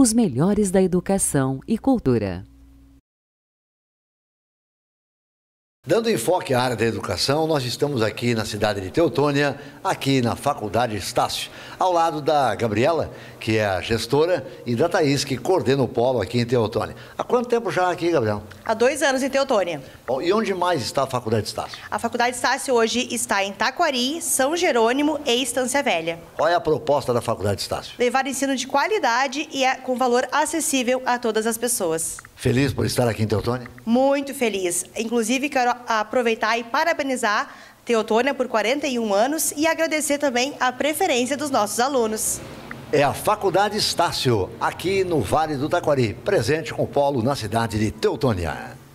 os melhores da educação e cultura. Dando enfoque à área da educação, nós estamos aqui na cidade de Teutônia, aqui na Faculdade Estácio, ao lado da Gabriela, que é a gestora, e da Thaís, que coordena o polo aqui em Teutônia. Há quanto tempo já aqui, Gabriela? Há dois anos em Teutônia. Bom, e onde mais está a Faculdade Estácio? A Faculdade Estácio hoje está em Taquari, São Jerônimo e Estância Velha. Qual é a proposta da Faculdade Estácio? Levar ensino de qualidade e é com valor acessível a todas as pessoas. Feliz por estar aqui em Teutônia? Muito feliz. Inclusive, quero aproveitar e parabenizar Teotônia por 41 anos e agradecer também a preferência dos nossos alunos. É a Faculdade Estácio, aqui no Vale do Taquari, presente com o polo na cidade de Teutônia.